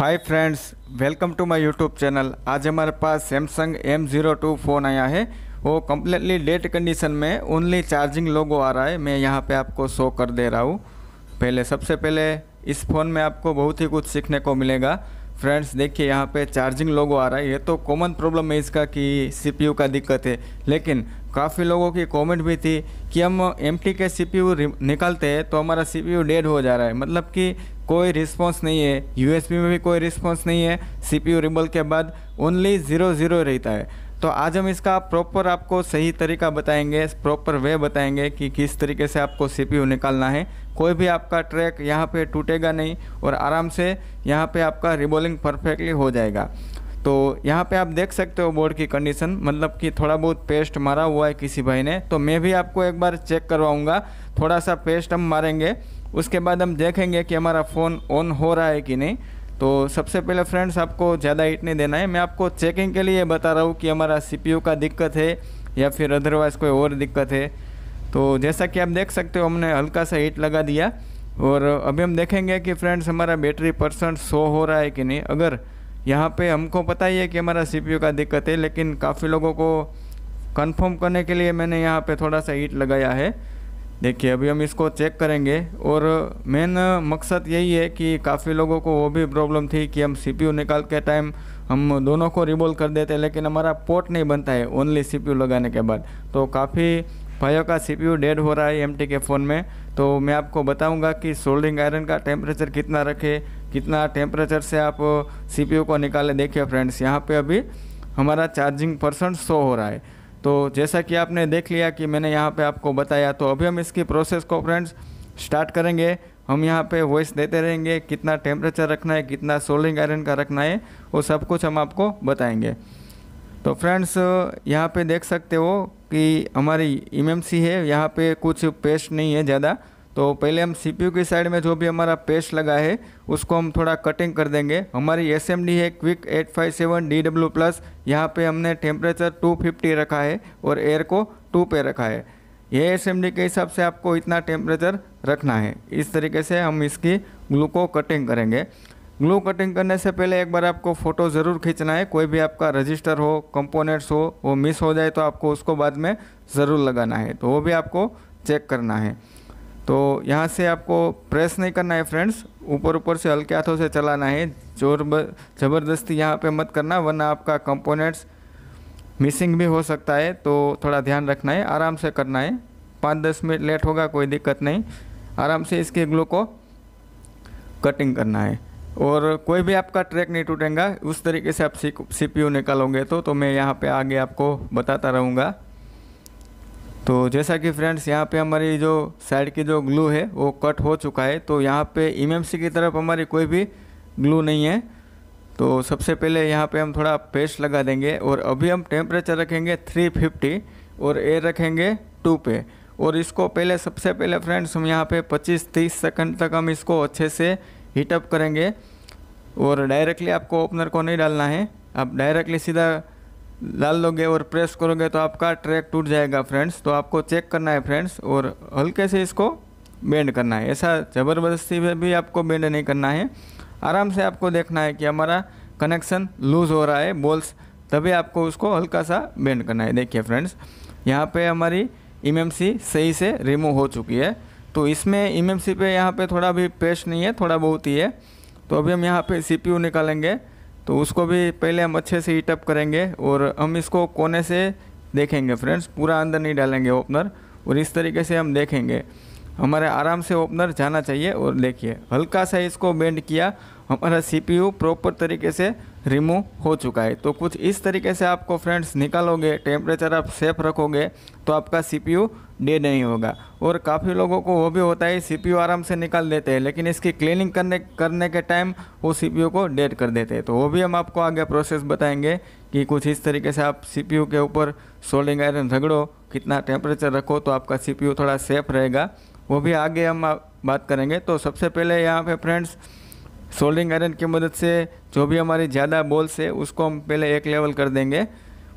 hi friends welcome to my YouTube channel आज हमारे पास Samsung M zero two phone आया है वो कम्प्लीटली डेट कंडीशन में ओनली चार्जिंग लोगो आ रहा है मैं यहाँ पे आपको शो कर दे रहा हूँ पहले सबसे पहले इस फ़ोन में आपको बहुत ही कुछ सीखने को मिलेगा फ्रेंड्स देखिए यहाँ पे चार्जिंग लोगो आ रहा है ये तो कॉमन प्रॉब्लम है इसका कि सी का दिक्कत है लेकिन काफ़ी लोगों की कॉमेंट भी थी कि हम एम के सी निकालते हैं तो हमारा सी डेड हो जा रहा है मतलब कि कोई रिस्पॉन्स नहीं है यूएसबी में भी कोई रिस्पॉन्स नहीं है सीपीयू रिबल के बाद ओनली ज़ीरो ज़ीरो रहता है तो आज हम इसका प्रॉपर आपको सही तरीका बताएंगे प्रॉपर वे बताएंगे कि किस तरीके से आपको सीपीयू निकालना है कोई भी आपका ट्रैक यहाँ पे टूटेगा नहीं और आराम से यहाँ पे आपका रिबोलिंग परफेक्टली हो जाएगा तो यहाँ पे आप देख सकते हो बोर्ड की कंडीशन मतलब कि थोड़ा बहुत पेस्ट मारा हुआ है किसी भाई ने तो मैं भी आपको एक बार चेक करवाऊँगा थोड़ा सा पेस्ट हम मारेंगे उसके बाद हम देखेंगे कि हमारा फ़ोन ऑन हो रहा है कि नहीं तो सबसे पहले फ्रेंड्स आपको ज़्यादा हीट नहीं देना है मैं आपको चेकिंग के लिए बता रहा हूँ कि हमारा सी का दिक्कत है या फिर अदरवाइज़ कोई और दिक्कत है तो जैसा कि आप देख सकते हो हमने हल्का सा हीट लगा दिया और अभी हम देखेंगे कि फ्रेंड्स हमारा बैटरी परसेंट शो हो रहा है कि नहीं अगर यहाँ पे हमको पता ही है कि हमारा सीपीयू का दिक्कत है लेकिन काफ़ी लोगों को कंफर्म करने के लिए मैंने यहाँ पे थोड़ा सा हीट लगाया है देखिए अभी हम इसको चेक करेंगे और मेन मकसद यही है कि काफ़ी लोगों को वो भी प्रॉब्लम थी कि हम सीपीयू निकाल के टाइम हम दोनों को रिबोल कर देते लेकिन हमारा पोर्ट नहीं बनता है ओनली सी लगाने के बाद तो काफ़ी भाइयों का सी डेड हो रहा है एम के फ़ोन में तो मैं आपको बताऊंगा कि सोल्डिंग आयरन का टेम्परेचर कितना रखें कितना टेम्परेचर से आप सी को निकाले देखिए फ्रेंड्स यहाँ पे अभी हमारा चार्जिंग परसेंट शो हो रहा है तो जैसा कि आपने देख लिया कि मैंने यहाँ पे आपको बताया तो अभी हम इसकी प्रोसेस को फ्रेंड्स स्टार्ट करेंगे हम यहाँ पे वॉइस देते रहेंगे कितना टेम्परेचर रखना है कितना सोल्डिंग आयरन का रखना है वो सब कुछ हम आपको बताएंगे तो फ्रेंड्स यहाँ पे देख सकते हो कि हमारी एम है यहाँ पे कुछ पेस्ट नहीं है ज़्यादा तो पहले हम सीपीयू की साइड में जो भी हमारा पेस्ट लगा है उसको हम थोड़ा कटिंग कर देंगे हमारी एसएमडी है क्विक 857 डब्ल्यू प्लस यहाँ पर हमने टेम्परेचर 250 रखा है और एयर को 2 पे रखा है ये एस के हिसाब से आपको इतना टेम्परेचर रखना है इस तरीके से हम इसकी ग्लू को कटिंग करेंगे ग्लू कटिंग करने से पहले एक बार आपको फ़ोटो ज़रूर खींचना है कोई भी आपका रजिस्टर हो कंपोनेंट्स हो वो मिस हो जाए तो आपको उसको बाद में ज़रूर लगाना है तो वो भी आपको चेक करना है तो यहाँ से आपको प्रेस नहीं करना है फ्रेंड्स ऊपर ऊपर से हल्के हाथों से चलाना है जोर ज़बरदस्ती यहाँ पे मत करना वरना आपका कंपोनेंट्स मिसिंग भी हो सकता है तो थोड़ा ध्यान रखना है आराम से करना है पाँच दस मिनट लेट होगा कोई दिक्कत नहीं आराम से इसके ग्लो को कटिंग करना है और कोई भी आपका ट्रैक नहीं टूटेगा उस तरीके से आप सी पी निकालोगे तो तो मैं यहाँ पर आगे आपको बताता रहूँगा तो जैसा कि फ्रेंड्स यहाँ पे हमारी जो साइड की जो ग्लू है वो कट हो चुका है तो यहाँ पे एम की तरफ हमारी कोई भी ग्लू नहीं है तो सबसे पहले यहाँ पे हम थोड़ा पेस्ट लगा देंगे और अभी हम टेम्परेचर रखेंगे 350 और ए रखेंगे 2 पे और इसको पहले सबसे पहले फ्रेंड्स हम यहाँ पे 25-30 सेकंड तक हम इसको अच्छे से हीटअप करेंगे और डायरेक्टली आपको ओपनर को नहीं डालना है आप डायरेक्टली सीधा डाल लोगे और प्रेस करोगे तो आपका ट्रैक टूट जाएगा फ्रेंड्स तो आपको चेक करना है फ्रेंड्स और हल्के से इसको बेंड करना है ऐसा ज़बरदस्ती में भी आपको बेंड नहीं करना है आराम से आपको देखना है कि हमारा कनेक्शन लूज़ हो रहा है बॉल्स तभी आपको उसको हल्का सा बेंड करना है देखिए फ्रेंड्स यहाँ पे हमारी एम सही से रिमूव हो चुकी है तो इसमें एम पे यहाँ पे थोड़ा भी पेस्ट नहीं है थोड़ा बहुत ही है तो अभी हम यहाँ पे सीपीयू निकालेंगे तो उसको भी पहले हम अच्छे से हीटअप करेंगे और हम इसको कोने से देखेंगे फ्रेंड्स पूरा अंदर नहीं डालेंगे ओपनर और इस तरीके से हम देखेंगे हमारे आराम से ओपनर जाना चाहिए और देखिए हल्का सा इसको बेंड किया हमारा सीपीयू प्रॉपर तरीके से रिमूव हो चुका है तो कुछ इस तरीके से आपको फ्रेंड्स निकालोगे टेम्परेचर आप सेफ रखोगे तो आपका सीपीयू डेड नहीं होगा और काफ़ी लोगों को वो भी होता है सीपीयू आराम से निकाल देते हैं लेकिन इसकी क्लीनिंग करने करने के टाइम वो सीपीयू को डेड कर देते हैं तो वो भी हम आपको आगे प्रोसेस बताएंगे कि कुछ इस तरीके से आप सी के ऊपर सोल्डिंग आयरन रगड़ो कितना टेम्परेचर रखो तो आपका सी थोड़ा सेफ रहेगा वो भी आगे हम बात करेंगे तो सबसे पहले यहाँ पर फ्रेंड्स सोल्डिंग आयरन की मदद से जो भी हमारी ज़्यादा बॉल्स है उसको हम पहले एक लेवल कर देंगे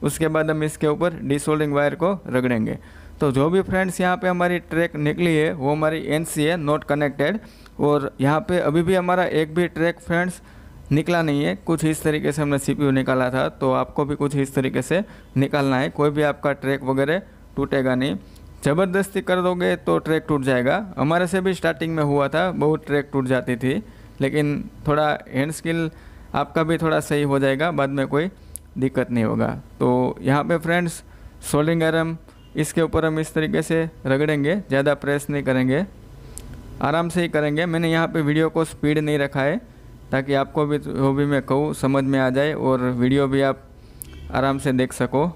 उसके बाद हम इसके ऊपर डिसोल्डिंग वायर को रगड़ेंगे तो जो भी फ्रेंड्स यहाँ पे हमारी ट्रैक निकली है वो हमारी एन सी है नॉट कनेक्टेड और यहाँ पे अभी भी हमारा एक भी ट्रैक फ्रेंड्स निकला नहीं है कुछ इस तरीके से हमने सी निकाला था तो आपको भी कुछ इस तरीके से निकालना है कोई भी आपका ट्रैक वगैरह टूटेगा नहीं ज़बरदस्ती कर दोगे तो ट्रैक टूट जाएगा हमारे से भी स्टार्टिंग में हुआ था बहुत ट्रैक टूट जाती थी लेकिन थोड़ा हैंड स्किल आपका भी थोड़ा सही हो जाएगा बाद में कोई दिक्कत नहीं होगा तो यहाँ पे फ्रेंड्स सोलिंग आयरन इसके ऊपर हम इस तरीके से रगड़ेंगे ज़्यादा प्रेस नहीं करेंगे आराम से ही करेंगे मैंने यहाँ पे वीडियो को स्पीड नहीं रखा है ताकि आपको भी जो भी मैं कहूँ समझ में आ जाए और वीडियो भी आप आराम से देख सको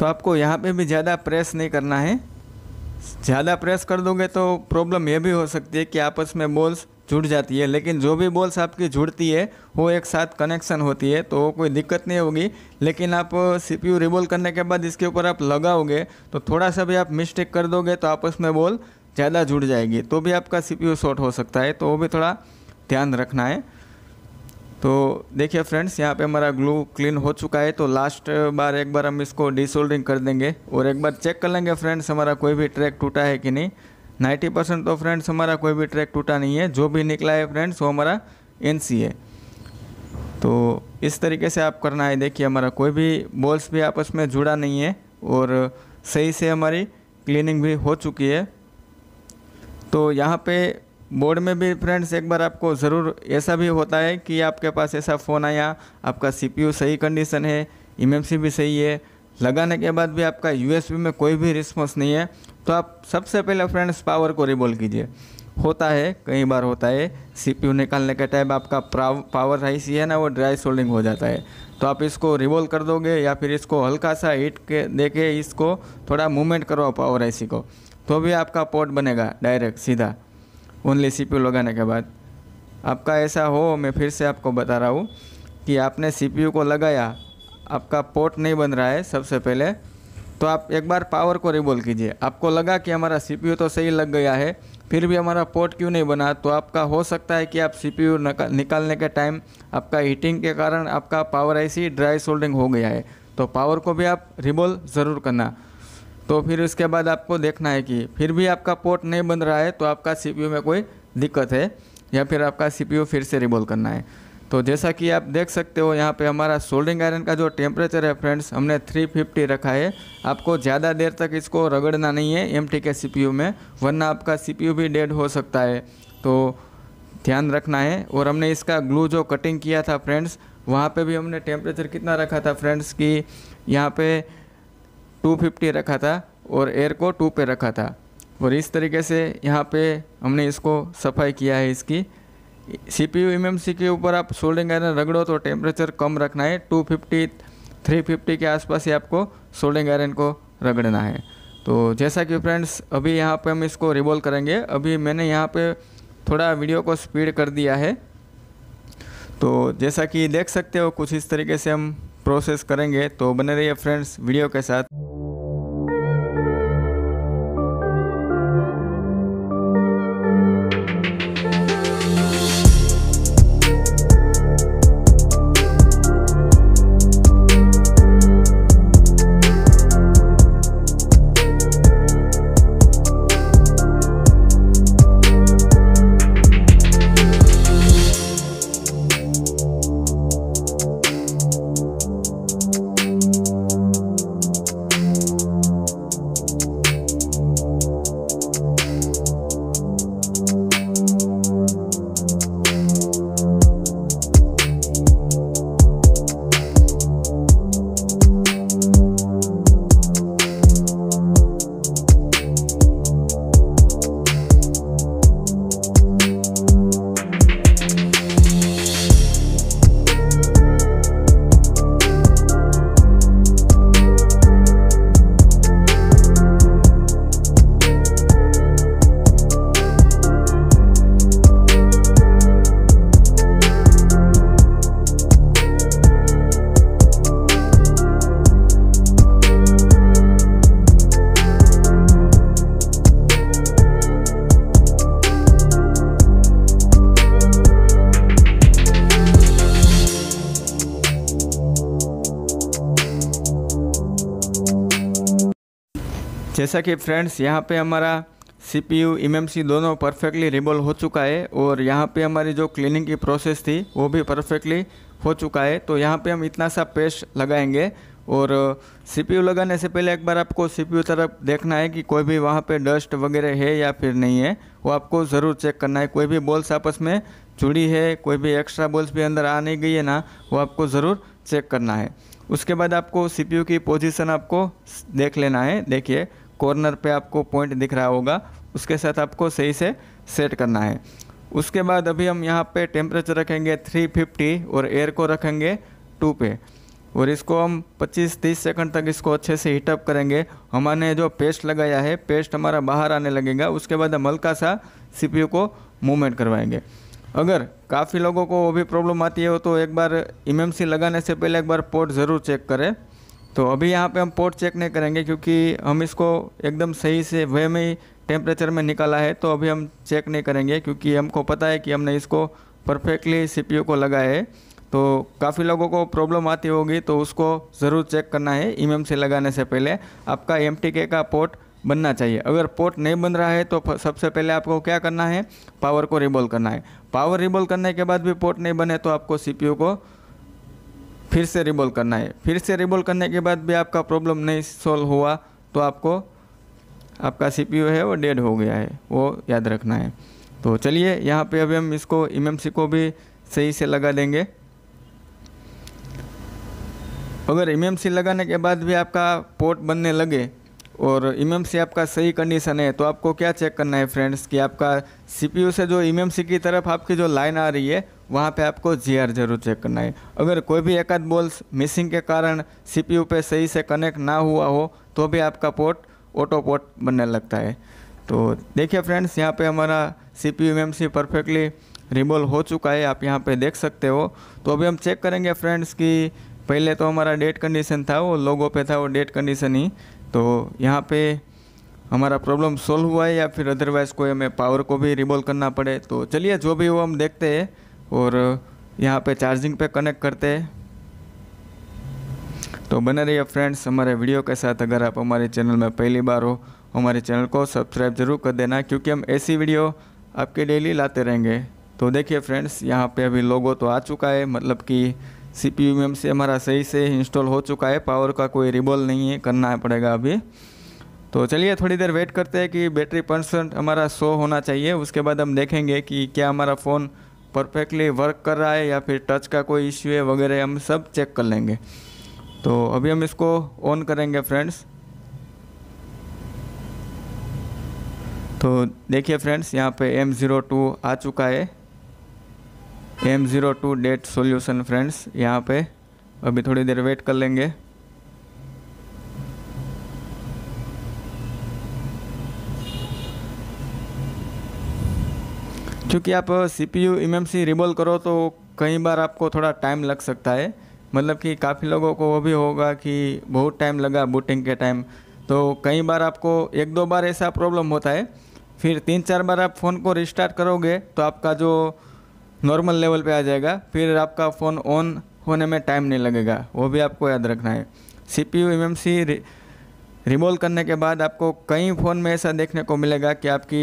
तो आपको यहाँ पे भी ज़्यादा प्रेस नहीं करना है ज़्यादा प्रेस कर दोगे तो प्रॉब्लम ये भी हो सकती है कि आपस में बॉल्स जुड़ जाती है लेकिन जो भी बॉल्स आपकी जुड़ती है वो एक साथ कनेक्शन होती है तो कोई दिक्कत नहीं होगी लेकिन आप सीपीयू रिबॉल करने के बाद इसके ऊपर आप लगाओगे तो थोड़ा सा भी आप मिस्टेक कर दोगे तो आपस में बॉल ज़्यादा जुड़ जाएगी तो भी आपका सीपीयू शॉर्ट हो सकता है तो वो भी थोड़ा ध्यान रखना है तो देखिए फ्रेंड्स यहाँ पे हमारा ग्लू क्लीन हो चुका है तो लास्ट बार एक बार हम इसको डिसोल्डिंग कर देंगे और एक बार चेक कर लेंगे फ्रेंड्स हमारा कोई भी ट्रैक टूटा है कि नहीं नाइन्टी परसेंट तो फ्रेंड्स हमारा कोई भी ट्रैक टूटा नहीं है जो भी निकला है फ्रेंड्स वो हमारा एन है तो इस तरीके से आप करना है देखिए हमारा कोई भी बॉल्स भी आपस में जुड़ा नहीं है और सही से हमारी क्लीनिंग भी हो चुकी है तो यहाँ पे बोर्ड में भी फ्रेंड्स एक बार आपको ज़रूर ऐसा भी होता है कि आपके पास ऐसा फ़ोन आया आपका सीपीयू सही कंडीशन है ईमएमसी भी सही है लगाने के बाद भी आपका यूएसबी में कोई भी रिस्पॉन्स नहीं है तो आप सबसे पहले फ्रेंड्स पावर को रिबोल कीजिए होता है कई बार होता है सीपीयू निकालने के टाइम आपका पावर सी है ना वो ड्राई सोल्डिंग हो जाता है तो आप इसको रिवोल कर दोगे या फिर इसको हल्का सा हीट के दे के इसको थोड़ा मूवमेंट करवाओ पावर आईसी को तो भी आपका पोर्ट बनेगा डायरेक्ट सीधा ओनली सीपीयू लगाने के बाद आपका ऐसा हो मैं फिर से आपको बता रहा हूँ कि आपने सीपीयू को लगाया आपका पोर्ट नहीं बन रहा है सबसे पहले तो आप एक बार पावर को रिबोल कीजिए आपको लगा कि हमारा सीपीयू तो सही लग गया है फिर भी हमारा पोर्ट क्यों नहीं बना तो आपका हो सकता है कि आप सीपीयू निकालने के टाइम आपका हीटिंग के कारण आपका पावर आईसी ड्राई सोल्डिंग हो गया है तो पावर को भी आप रिबोल ज़रूर करना तो फिर उसके बाद आपको देखना है कि फिर भी आपका पोर्ट नहीं बन रहा है तो आपका सी में कोई दिक्कत है या फिर आपका सी फिर से रिबोल करना है तो जैसा कि आप देख सकते हो यहाँ पे हमारा सोल्डिंग आयरन का जो टेम्परेचर है फ्रेंड्स हमने 350 रखा है आपको ज़्यादा देर तक इसको रगड़ना नहीं है एम के सी में वरना आपका सी भी डेड हो सकता है तो ध्यान रखना है और हमने इसका ग्लू जो कटिंग किया था फ्रेंड्स वहाँ पे भी हमने टेम्परेचर कितना रखा था फ्रेंड्स कि यहाँ पर टू रखा था और एयर को टू पर रखा था और इस तरीके से यहाँ पर हमने इसको सफाई किया है इसकी C P U M M C के ऊपर आप सोल्डिंग आयरन रगड़ो तो टेम्परेचर कम रखना है टू फिफ्टी थ्री फिफ्टी के आसपास ही आपको सोल्डिंग आयरन को रगड़ना है तो जैसा कि फ्रेंड्स अभी यहाँ पे हम इसको रिवॉल्व करेंगे अभी मैंने यहाँ पे थोड़ा वीडियो को स्पीड कर दिया है तो जैसा कि देख सकते हो कुछ इस तरीके से हम प्रोसेस करेंगे तो बने रहिए फ्रेंड्स वीडियो के साथ जैसा कि फ्रेंड्स यहाँ पे हमारा C P U M M C दोनों परफेक्टली रिबॉल हो चुका है और यहाँ पे हमारी जो क्लीनिंग की प्रोसेस थी वो भी परफेक्टली हो चुका है तो यहाँ पे हम इतना सा पेस्ट लगाएंगे और सी पी यू लगाने से पहले एक बार आपको सी पी यू तरफ देखना है कि कोई भी वहाँ पे डस्ट वगैरह है या फिर नहीं है वो आपको ज़रूर चेक करना है कोई भी बॉल्स आपस में जुड़ी है कोई भी एक्स्ट्रा बॉल्स भी अंदर आ नहीं गई है ना वो आपको ज़रूर चेक करना है उसके बाद आपको सी पी यू की पोजीशन आपको देख लेना है देखिए कॉर्नर पे आपको पॉइंट दिख रहा होगा उसके साथ आपको सही से सेट करना है उसके बाद अभी हम यहाँ पे टेम्परेचर रखेंगे 350 और एयर को रखेंगे 2 पे और इसको हम 25-30 सेकंड तक इसको अच्छे से हीटअप करेंगे हमारे जो पेस्ट लगाया है पेस्ट हमारा बाहर आने लगेगा उसके बाद हम हल्का सा सी को मूवमेंट करवाएंगे अगर काफ़ी लोगों को वो भी प्रॉब्लम आती है तो एक बार एम लगाने से पहले एक बार पोर्ट ज़रूर चेक करें तो अभी यहाँ पे हम पोर्ट चेक नहीं करेंगे क्योंकि हम इसको एकदम सही से वे में ही टेम्परेचर में निकाला है तो अभी हम चेक नहीं करेंगे क्योंकि हमको पता है कि हमने इसको परफेक्टली सी को लगाया है तो काफ़ी लोगों को प्रॉब्लम आती होगी तो उसको ज़रूर चेक करना है ई e से लगाने से पहले आपका एम का पोर्ट बनना चाहिए अगर पोर्ट नहीं बन रहा है तो सबसे पहले आपको क्या करना है पावर को रिबोल करना है पावर रिबोल करने के बाद भी पोर्ट नहीं बने तो आपको सीपीयू को फिर से रिबॉल करना है फिर से रिबॉल करने के बाद भी आपका प्रॉब्लम नहीं सॉल्व हुआ तो आपको आपका सी है वो डेड हो गया है वो याद रखना है तो चलिए यहाँ पे अभी हम इसको एम को भी सही से लगा देंगे अगर एम लगाने के बाद भी आपका पोर्ट बनने लगे और एम सी आपका सही कंडीशन है तो आपको क्या चेक करना है फ्रेंड्स कि आपका सीपीयू से जो एम सी की तरफ आपकी जो लाइन आ रही है वहाँ पे आपको जी जरूर चेक करना है अगर कोई भी एकाध बॉल्स मिसिंग के कारण सीपीयू पे सही से कनेक्ट ना हुआ हो तो भी आपका पोर्ट ऑटो पोर्ट बनने लगता है तो देखिए फ्रेंड्स यहाँ पर हमारा C P M C perfectly रिमोल हो चुका है आप यहाँ पर देख सकते हो तो अभी हम चेक करेंगे फ्रेंड्स कि पहले तो हमारा डेट कंडीशन था वो लोगों पे था वो डेट कंडीशन ही तो यहाँ पे हमारा प्रॉब्लम सॉल्व हुआ है या फिर अदरवाइज़ कोई हमें पावर को भी रिबॉल करना पड़े तो चलिए जो भी हो हम देखते हैं और यहाँ पे चार्जिंग पे कनेक्ट करते हैं तो बने रहिए फ्रेंड्स हमारे वीडियो के साथ अगर आप हमारे चैनल में पहली बार हो हमारे चैनल को सब्सक्राइब जरूर कर देना क्योंकि हम ऐसी वीडियो आपके डेली लाते रहेंगे तो देखिए फ्रेंड्स यहाँ पे अभी लोगों तो आ चुका है मतलब कि सीपीयू एम से हमारा सही से इंस्टॉल हो चुका है पावर का कोई रिबॉल नहीं है करना पड़ेगा अभी तो चलिए थोड़ी देर वेट करते हैं कि बैटरी परसेंट हमारा शो होना चाहिए उसके बाद हम देखेंगे कि क्या हमारा फ़ोन परफेक्टली वर्क कर रहा है या फिर टच का कोई इश्यू है वगैरह हम सब चेक कर लेंगे तो अभी हम इसको ऑन करेंगे फ्रेंड्स तो देखिए फ्रेंड्स यहाँ पे M02 आ चुका है M zero two dead solution friends यहाँ पे अभी थोड़ी देर वेट कर लेंगे क्योंकि आप C P U M M C रिबल करो तो कई बार आपको थोड़ा टाइम लग सकता है मतलब कि काफ़ी लोगों को वो भी होगा कि बहुत टाइम लगा बूटिंग के टाइम तो कई बार आपको एक दो बार ऐसा प्रॉब्लम होता है फिर तीन चार बार आप फ़ोन को रिस्टार्ट करोगे तो आपका जो नॉर्मल लेवल पे आ जाएगा फिर आपका फ़ोन ऑन होने में टाइम नहीं लगेगा वो भी आपको याद रखना है C P U M M C remove करने के बाद आपको कई फ़ोन में ऐसा देखने को मिलेगा कि आपकी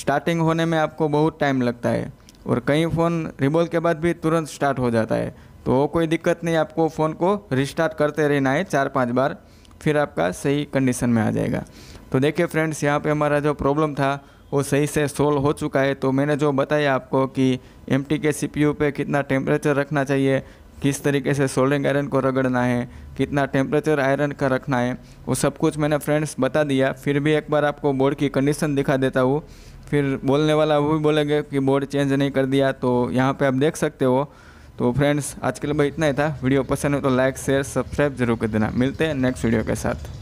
स्टार्टिंग होने में आपको बहुत टाइम लगता है और कई फ़ोन रिमोल के बाद भी तुरंत स्टार्ट हो जाता है तो वो कोई दिक्कत नहीं आपको फ़ोन को रिस्टार्ट करते रहना है चार पाँच बार फिर आपका सही कंडीशन में आ जाएगा तो देखिए फ्रेंड्स यहाँ पे हमारा जो प्रॉब्लम था वो सही से सोल्व हो चुका है तो मैंने जो बताया आपको कि एम के सी पे कितना टेम्परेचर रखना चाहिए किस तरीके से सोल्डिंग आयरन को रगड़ना है कितना टेम्परेचर आयरन का रखना है वो सब कुछ मैंने फ्रेंड्स बता दिया फिर भी एक बार आपको बोर्ड की कंडीशन दिखा देता हूँ फिर बोलने वाला वो भी बोलेंगे कि बोर्ड चेंज नहीं कर दिया तो यहाँ पे आप देख सकते हो तो फ्रेंड्स आज के लिए भाई इतना ही था वीडियो पसंद हो तो लाइक शेयर सब्सक्राइब जरूर कर देना मिलते हैं नेक्स्ट वीडियो के साथ